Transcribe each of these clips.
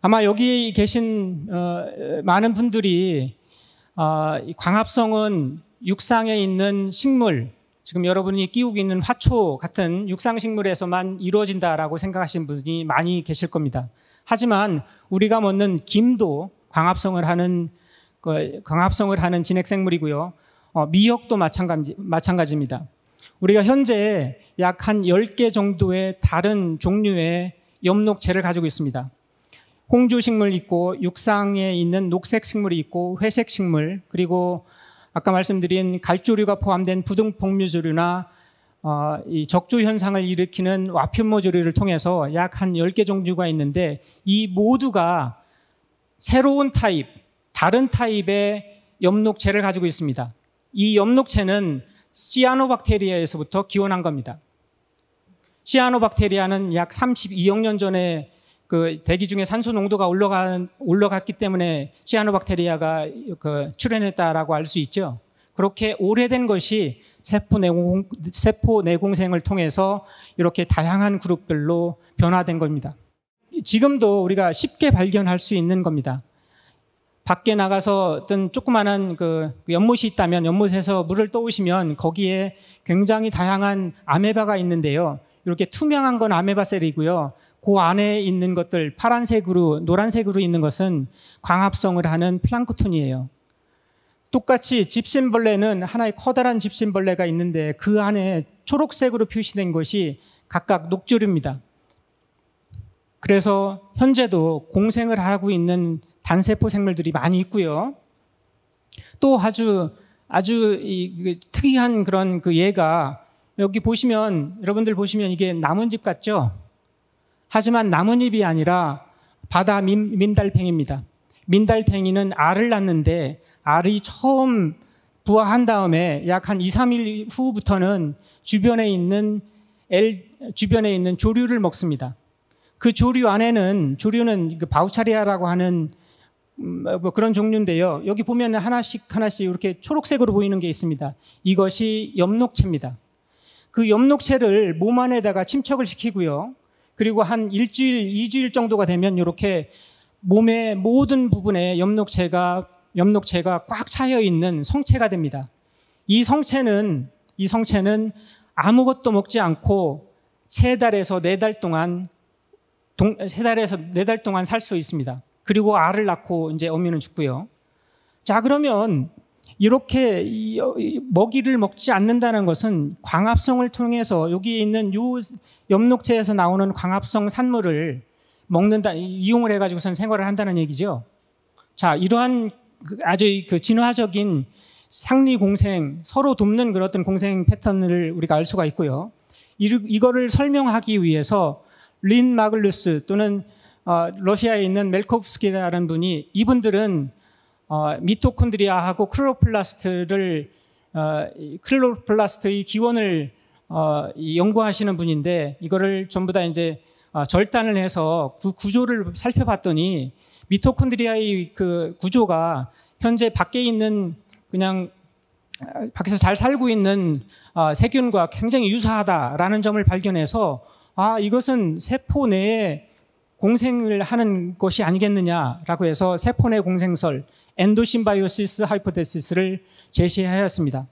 아마 여기 계신 어, 많은 분들이 어, 광합성은 육상에 있는 식물, 지금 여러분이 끼우고 있는 화초 같은 육상식물에서만 이루어진다라고 생각하시는 분이 많이 계실 겁니다. 하지만 우리가 먹는 김도 광합성을 하는 그 광합성을 하는 진핵생물이고요. 어, 미역도 마찬가지, 마찬가지입니다. 우리가 현재 약 한 10개 정도의 다른 종류의 엽록체를 가지고 있습니다. 홍주 식물 이 있고 육상에 있는 녹색 식물이 있고 회색 식물 그리고 아까 말씀드린 갈조류가 포함된 부등폭류조류나 어, 이 적조 현상을 일으키는 와편모조류를 통해서 약 한 10개 종류가 있는데 이 모두가 새로운 타입, 다른 타입의 엽록체를 가지고 있습니다. 이 엽록체는 시아노박테리아에서부터 기원한 겁니다. 시아노박테리아는 약 32억 년 전에 그 대기 중에 산소 농도가 올라간 올라갔기 때문에 시아노박테리아가 그 출현했다라고 알 수 있죠. 그렇게 오래된 것이 세포 내공 세포 내공생을 통해서 이렇게 다양한 그룹별로 변화된 겁니다. 지금도 우리가 쉽게 발견할 수 있는 겁니다. 밖에 나가서 어떤 조그마한 그 연못이 있다면 연못에서 물을 떠오시면 거기에 굉장히 다양한 아메바가 있는데요. 이렇게 투명한 건 아메바셀이고요. 그 안에 있는 것들 파란색으로 노란색으로 있는 것은 광합성을 하는 플랑크톤이에요. 똑같이 집신벌레는 하나의 커다란 집신벌레가 있는데 그 안에 초록색으로 표시된 것이 각각 녹조류입니다. 그래서 현재도 공생을 하고 있는 단세포 생물들이 많이 있고요. 또 아주 아주 특이한 그런 그 예가 여기 보시면 여러분들 보시면 이게 나뭇집 같죠? 하지만 나뭇잎이 아니라 바다 민, 달팽입니다 민달팽이는 알을 낳는데 알이 처음 부화한 다음에 약 한 2, 3일 후부터는 주변에 있는 엘, 주변에 있는 조류를 먹습니다. 그 조류 안에는 조류는 그 바우차리아라고 하는 음, 뭐, 뭐 그런 종류인데요. 여기 보면 하나씩 하나씩 이렇게 초록색으로 보이는 게 있습니다. 이것이 엽록체입니다. 그 엽록체를 몸 안에다가 침착을 시키고요. 그리고 한 일주일, 이주일 정도가 되면 이렇게 몸의 모든 부분에 엽록체가 엽록체가 꽉 차여 있는 성체가 됩니다. 이 성체는 이 성체는 아무것도 먹지 않고 세 달에서 네 달 동안 동, 세 달에서 네 달 동안 살 수 있습니다. 그리고 알을 낳고 이제 어미는 죽고요. 자 그러면 이렇게 어, 먹이를 먹지 않는다는 것은 광합성을 통해서 여기에 있는 요 엽록체에서 나오는 광합성 산물을 먹는다 이용을 해가지고선 생활을 한다는 얘기죠. 자 이러한 그 아주 그 진화적인 상리 공생 서로 돕는 그런 어떤 공생 패턴을 우리가 알 수가 있고요. 이거를 설명하기 위해서 린 마글루스 또는 어, 러시아에 있는 멜코프스키라는 분이 이분들은 어, 미토콘드리아하고 클로플라스트를 어, 클로플라스트의 기원을 어, 연구하시는 분인데 이거를 전부 다 이제 어, 절단을 해서 그 구조를 살펴봤더니 미토콘드리아의 그 구조가 현재 밖에 있는 그냥 어, 밖에서 잘 살고 있는 어, 세균과 굉장히 유사하다라는 점을 발견해서 아 이것은 세포 내에 공생을 하는 것이 아니겠느냐라고 해서 세포 내 공생설 엔도신바이오시스 하이퍼데시스를 제시하였습니다.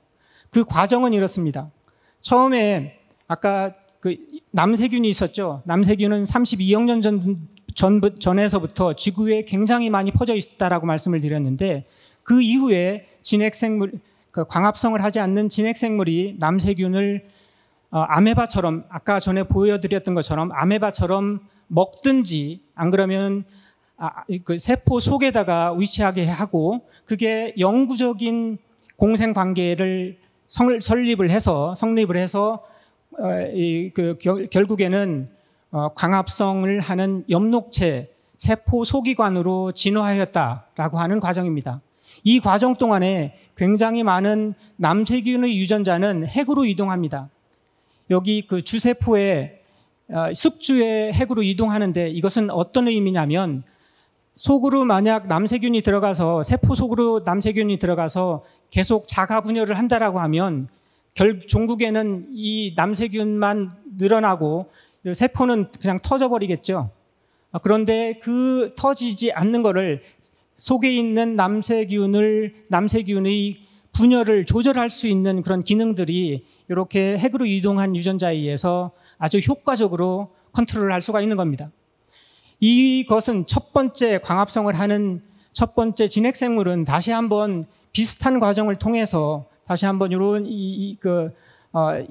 그 과정은 이렇습니다. 처음에 아까 그 남세균이 있었죠. 남세균은 32억 년 전, 전, 전에서부터 지구에 굉장히 많이 퍼져 있다라고 말씀을 드렸는데 그 이후에 진핵생물, 그 광합성을 하지 않는 진핵생물이 남세균을 어, 아메바처럼 아까 전에 보여드렸던 것처럼 아메바처럼 먹든지 안 그러면 아, 아, 그 세포 속에다가 위치하게 하고 그게 영구적인 공생 관계를 설립을 해서 성립을 해서 어, 그, 결, 국에는 어, 광합성을 하는 엽록체 세포 소기관으로 진화하였다라고 하는 과정입니다. 이 과정 동안에 굉장히 많은 남세균의 유전자는 핵으로 이동합니다. 여기 그 주세포의 숙주의 어, 핵으로 이동하는데 이것은 어떤 의미냐면 속으로 만약 남세균이 들어가서 세포 속으로 남세균이 들어가서 계속 자가분열을 한다라고 하면 결 종국에는 이 남세균만 늘어나고 세포는 그냥 터져버리겠죠. 아, 그런데 그 터지지 않는 거를 속에 있는 남세균을 남세균의 분열을 조절할 수 있는 그런 기능들이 이렇게 핵으로 이동한 유전자에 의해서 아주 효과적으로 컨트롤할 수가 있는 겁니다. 이것은 첫 번째 광합성을 하는 첫 번째 진핵생물은 다시 한번 비슷한 과정을 통해서 다시 한번 이런 이그 어,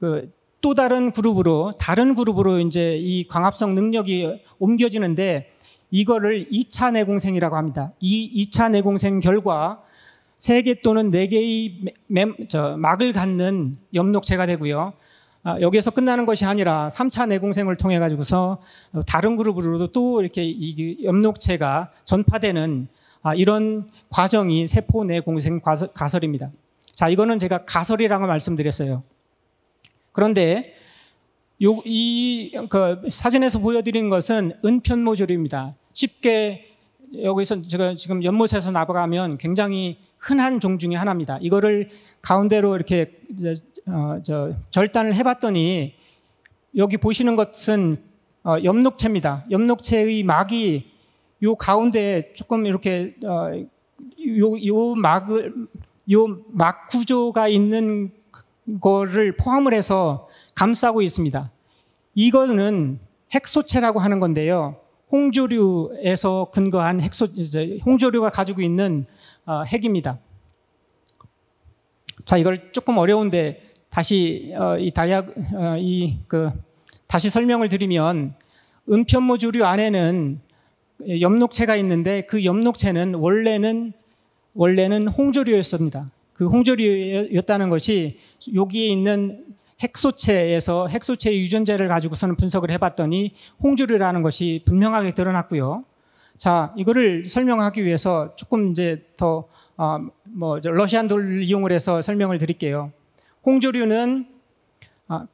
그또 다른 그룹으로 다른 그룹으로 이제 이 광합성 능력이 옮겨지는데 이거를 2차 내공생이라고 합니다. 이 2차 내공생 결과 세 개 또는 네개의 맴저 막을 갖는 엽록체가 되고요. 아, 여기에서 끝나는 것이 아니라 3차 내공생을 통해 가지고서 다른 그룹으로도 또 이렇게 염록체가 전파되는 아, 이런 과정이 세포 내공생 가설입니다. 자, 이거는 제가 가설이라고 말씀드렸어요. 그런데 요, 이그 사진에서 보여드린 것은 은편모듈입니다. 쉽게 여기서 제가 지금 연못에서 나가면 굉장히 흔한 종 중의 하나입니다. 이거를 가운데로 이렇게 어, 저 절단을 해봤더니 여기 보시는 것은 어, 엽록체입니다. 엽록체의 막이 요 가운데 조금 이렇게 어, 요, 요 막을 요 막 구조가 있는 거를 포함을 해서 감싸고 있습니다. 이거는 핵소체라고 하는 건데요. 홍조류에서 근거한 핵소, 홍조류가 가지고 있는 어, 핵입니다. 자, 이걸 조금 어려운데 다시 어, 이다이 어, 이그 다시 설명을 드리면 은편모 주류 안에는 염록체가 있는데 그염록체는 원래는 원래는 홍조류였습니다. 그 홍조류였다는 것이 여기에 있는 핵소체에서 핵소체의 유전자를 가지고서는 분석을 해봤더니 홍조류라는 것이 분명하게 드러났고요. 자, 이거를 설명하기 위해서 조금 이제 더뭐 어, 러시안 돌 이용을 해서 설명을 드릴게요. 홍조류는 어,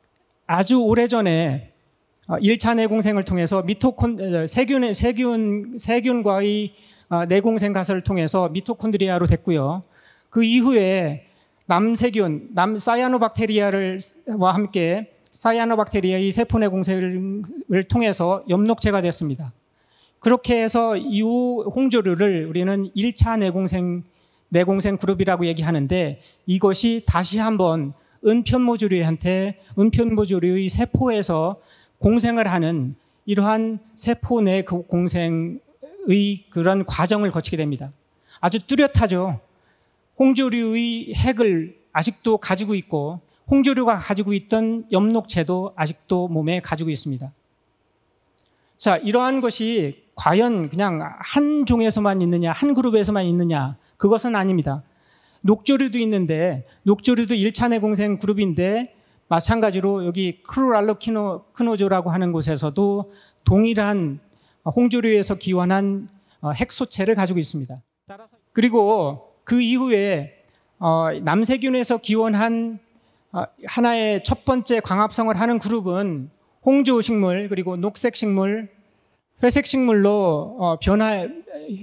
아주 오래전에 1차 어, 내공생을 통해서 미토콘 어, 세균 세균 세균과의 내공생 가설을 통해서 미토콘드리아로 됐고요. 그 이후에 남세균, 남 사이아노박테리아를와 함께 사이아노박테리아의 세포 내공생을 통해서 엽록체가 됐습니다. 그렇게 해서 이 홍조류를 우리는 1차 내공생 내공생 그룹이라고 얘기하는데 이것이 다시 한번 은편모조류한테 은편모조류의 세포에서 공생을 하는 이러한 세포 내 그 공생의 그런 과정을 거치게 됩니다. 아주 뚜렷하죠. 홍조류의 핵을 아직도 가지고 있고 홍조류가 가지고 있던 엽록체도 아직도 몸에 가지고 있습니다. 자, 이러한 것이 과연 그냥 한 종에서만 있느냐, 한 그룹에서만 있느냐, 그것은 아닙니다. 녹조류도 있는데 녹조류도 1차 내공생 그룹인데 마찬가지로 여기 크루랄로키노조라고 하는 곳에서도 동일한 홍조류에서 기원한 어, 핵소체를 가지고 있습니다. 그리고 그 이후에 어, 남세균에서 기원한 어, 하나의 첫 번째 광합성을 하는 그룹은 홍조 식물 그리고 녹색 식물, 회색 식물로 변화,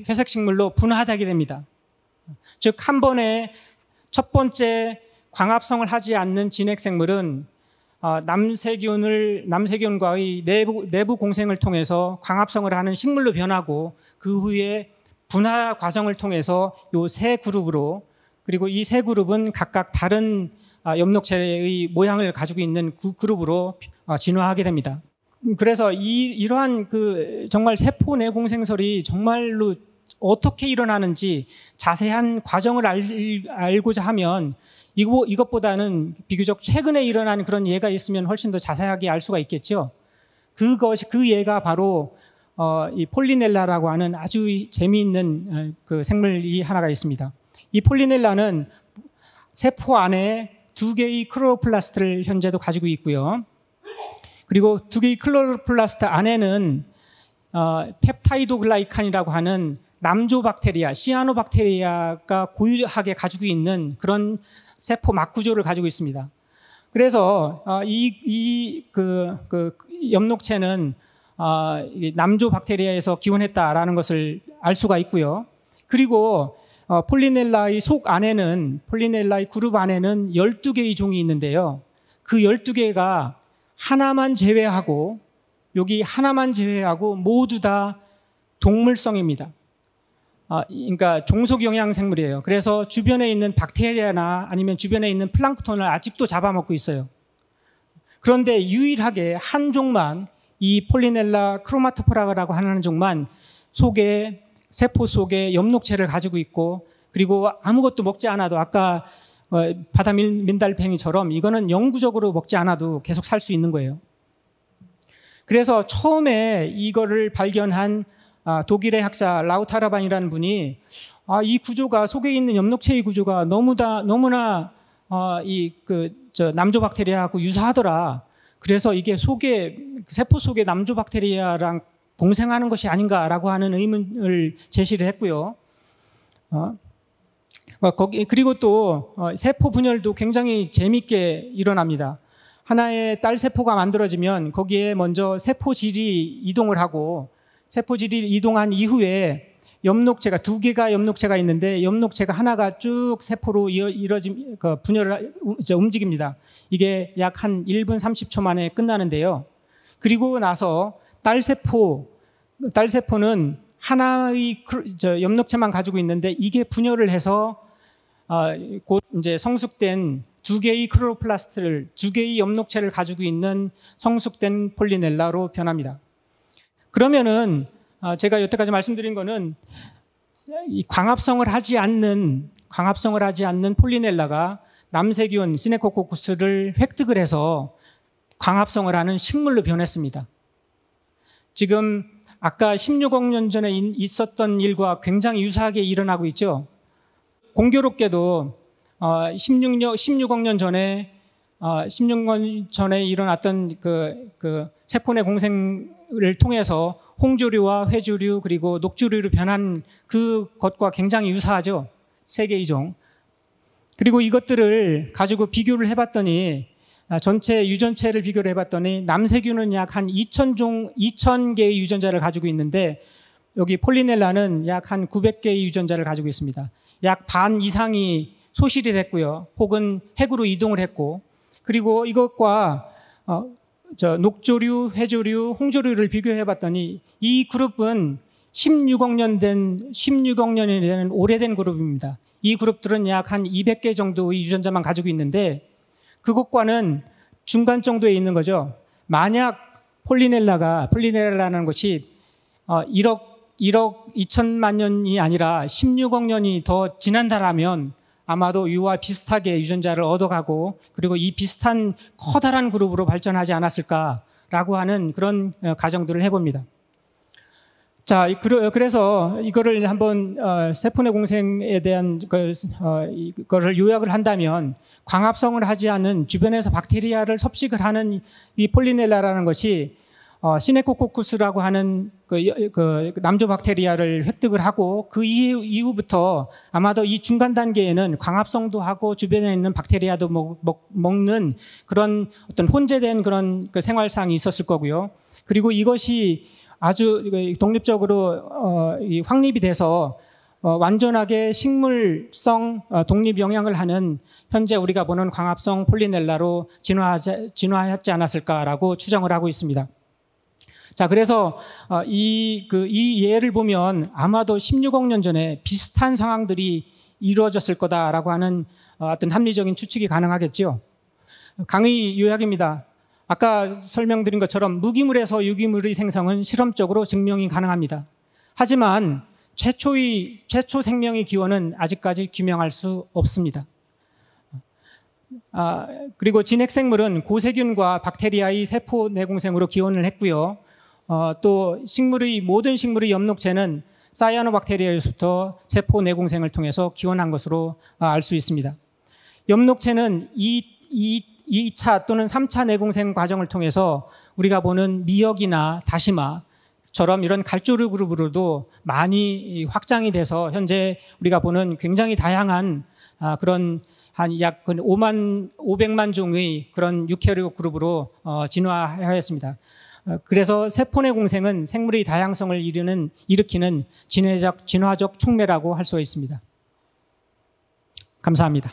회색 식물로 분화하게 됩니다. 즉, 한 번에 첫 번째 광합성을 하지 않는 진핵생물은 어, 남세균을, 남세균과의 내부, 내부 공생을 통해서 광합성을 하는 식물로 변하고 그 후에 분화 과정을 통해서 요 세 그룹으로 그리고 이 세 그룹은 각각 다른 염록체의 어, 모양을 가지고 있는 그 그룹으로 어, 진화하게 됩니다. 그래서 이, 이러한 그 정말 세포 내공생설이 정말로 어떻게 일어나는지 자세한 과정을 알, 알 고자 하면 이거, 이것보다는 비교적 최근에 일어난 그런 예가 있으면 훨씬 더 자세하게 알 수가 있겠죠. 그것이 그 예가 바로 어, 이 폴리넬라라고 하는 아주 재미있는 어, 그 생물이 하나가 있습니다. 이 폴리넬라는 세포 안에 두 개의 클로로플라스트를 현재도 가지고 있고요. 그리고 두 개의 클로로플라스트 안에는 어, 펩타이도글라이칸이라고 하는 남조박테리아, 시아노박테리아가 고유하게 가지고 있는 그런 세포 막 구조를 가지고 있습니다. 그래서 어, 이이그 그 염록체는 그 어, 남조박테리아에서 기원했다라는 것을 알 수가 있고요. 그리고 어, 폴리넬라의 속 안에는 폴리넬라의 그룹 안에는 12개의 종이 있는데요. 그 12개가 하나만 제외하고 여기 하나만 제외하고 모두 다 동물성입니다. 아, 그러니까 종속 영양 생물이에요. 그래서 주변에 있는 박테리아나 아니면 주변에 있는 플랑크톤을 아직도 잡아먹고 있어요. 그런데 유일하게 한 종만 이 폴리넬라 크로마토포라라고 하는 종만 속에 세포 속에 엽록체를 가지고 있고 그리고 아무것도 먹지 않아도 아까 어, 바다 민달팽이처럼 이거는 영구적으로 먹지 않아도 계속 살 수 있는 거예요. 그래서 처음에 이거를 발견한 아, 독일의 학자 라우타라반이라는 분이 아, 이 구조가 속에 있는 염록체의 구조가 너무나 너무나 어, 이그 저 남조 박테리아하고 유사하더라. 그래서 이게 속에 세포 속에 남조 박테리아랑 공생하는 것이 아닌가라고 하는 의문을 제시를 했고요. 어, 어, 거기 그리고 또 어, 세포 분열도 굉장히 재밌게 일어납니다. 하나의 딸 세포가 만들어지면 거기에 먼저 세포질이 이동을 하고 세포질이 이동한 이후에 엽록체가 두 개가 엽록체가 있는데 엽록체가 하나가 쭉 세포로 이어진 그 분열을 움직입니다. 이게 약 한 1분 30초 만에 끝나는데요. 그리고 나서 딸 세포 딸 세포는 하나의 엽록체만 가지고 있는데 이게 분열을 해서 아, 곧 이제 성숙된 두 개의 크로로플라스트를 두 개의 엽록체를 가지고 있는 성숙된 폴리넬라로 변합니다. 그러면은 아, 제가 여태까지 말씀드린 거는 광합성을 하지 않는 광합성을 하지 않는 폴리넬라가 남세균 시네코코쿠스를 획득을 해서 광합성을 하는 식물로 변했습니다. 지금 아까 16억 년 전에 있었던 일과 굉장히 유사하게 일어나고 있죠. 공교롭게도 16억, 어, 년 전에 16년 어, 전에 일어났던 그, 그 세포내 공생을 통해서 홍조류와 회조류 그리고 녹조류로 변한 그것과 굉장히 유사하죠. 세계 이종. 그리고 이것들을 가지고 비교를 해봤더니 아, 전체 유전체를 비교를 해봤더니 남세균은 약 한2 0 종, 2천 개의 유전자를 가지고 있는데 여기 폴리넬라는 약 한 900개의 유전자를 가지고 있습니다. 약 반 이상이 소실이 됐고요. 혹은 핵으로 이동을 했고 그리고 이것과 어, 저 녹조류, 회조류 홍조류를 비교해 봤더니 이 그룹은 16억 년된 16억 년이 되는 오래된 그룹입니다. 이 그룹들은 약 한 200개 정도의 유전자만 가지고 있는데 그것과는 중간 정도에 있는 거죠. 만약 폴리넬라가 폴리넬라라는 것이 1억 어, 1억 2천만 년이 아니라 16억 년이 더 지난다라면 아마도 이와 비슷하게 유전자를 얻어가고 그리고 이 비슷한 커다란 그룹으로 발전하지 않았을까라고 하는 그런 어, 가정들을 해봅니다. 자, 그래서 이거를 한번 어, 세포내 공생에 대한 어, 거를 요약을 한다면 광합성을 하지 않은 주변에서 박테리아를 섭식을 하는 이 폴리넬라라는 것이 어, 시네코코쿠스라고 하는 그, 그 남조 박테리아를 획득을 하고 그 이후, 부터 아마도 이 중간 단계에는 광합성도 하고 주변에 있는 박테리아도 먹, 먹먹는 그런 어떤 혼재된 그런 그 생활상이 있었을 거고요. 그리고 이것이 아주 독립적으로 어, 이 확립이 돼서 어, 완전하게 식물성 어, 독립 영향을 하는 현재 우리가 보는 광합성 폴리넬라로 진화하지, 진화하지 않았을까라고 추정을 하고 있습니다. 자, 그래서 어, 이, 그, 이 예를 보면 아마도 16억 년 전에 비슷한 상황들이 이루어졌을 거다라고 하는 어, 어떤 합리적인 추측이 가능하겠지요. 강의 요약입니다. 아까 설명드린 것처럼 무기물에서 유기물의 생성은 실험적으로 증명이 가능합니다. 하지만 최초의, 최초 생명의 기원은 아직까지 규명할 수 없습니다. 아, 그리고 진핵생물은 고세균과 박테리아의 세포 내공생으로 기원을 했고요. 어, 또 식물의 모든 식물의 엽록체는 사이아노박테리아에서부터 세포 내공생을 통해서 기원한 것으로 아, 알수 있습니다. 엽록체는 이, 이, 2차 또는 3차 내공생 과정을 통해서 우리가 보는 미역이나 다시마처럼 이런 갈조류 그룹으로도 많이 확장이 돼서 현재 우리가 보는 굉장히 다양한 아, 그런 한약 5만 그 500만 종의 그런 육해류 그룹으로 어, 진화하였습니다. 어, 그래서 세포내 공생은 생물의 다양성을 이루는, 일으키는 진화적, 진화적 촉매라고 할 수 있습니다. 감사합니다.